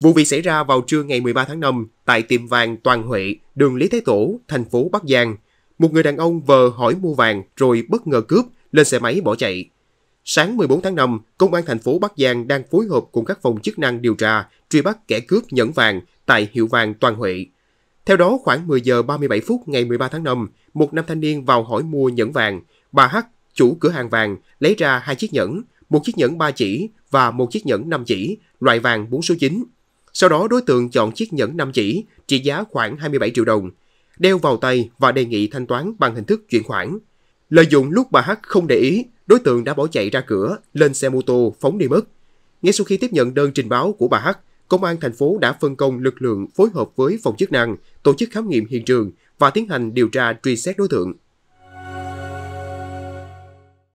Vụ việc xảy ra vào trưa ngày 13 tháng 5 tại tiệm vàng Toàn Huệ, đường Lý Thái Tổ, thành phố Bắc Giang. Một người đàn ông vờ hỏi mua vàng rồi bất ngờ cướp, lên xe máy bỏ chạy. Sáng 14 tháng 5, Công an thành phố Bắc Giang đang phối hợp cùng các phòng chức năng điều tra, truy bắt kẻ cướp nhẫn vàng tại hiệu vàng Toàn Huệ. Theo đó, khoảng 10 giờ 37 phút ngày 13 tháng 5, một nam thanh niên vào hỏi mua nhẫn vàng. Bà H, chủ cửa hàng vàng, lấy ra hai chiếc nhẫn, một chiếc nhẫn 3 chỉ và một chiếc nhẫn 5 chỉ, loại vàng 4 số 9. Sau đó đối tượng chọn chiếc nhẫn nam chỉ, trị giá khoảng 27 triệu đồng, đeo vào tay và đề nghị thanh toán bằng hình thức chuyển khoản. Lợi dụng lúc bà H không để ý, đối tượng đã bỏ chạy ra cửa, lên xe mô tô phóng đi mất. Ngay sau khi tiếp nhận đơn trình báo của bà H, công an thành phố đã phân công lực lượng phối hợp với phòng chức năng, tổ chức khám nghiệm hiện trường và tiến hành điều tra truy xét đối tượng.